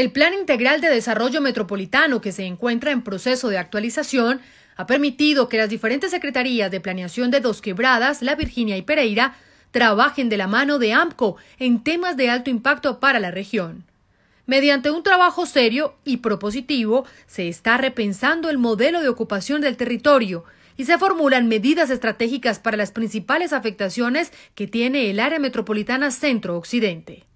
El Plan Integral de Desarrollo Metropolitano, que se encuentra en proceso de actualización, ha permitido que las diferentes secretarías de planeación de Dos Quebradas, La Virginia y Pereira trabajen de la mano de AMCO en temas de alto impacto para la región. Mediante un trabajo serio y propositivo, se está repensando el modelo de ocupación del territorio y se formulan medidas estratégicas para las principales afectaciones que tiene el área metropolitana centro-occidente.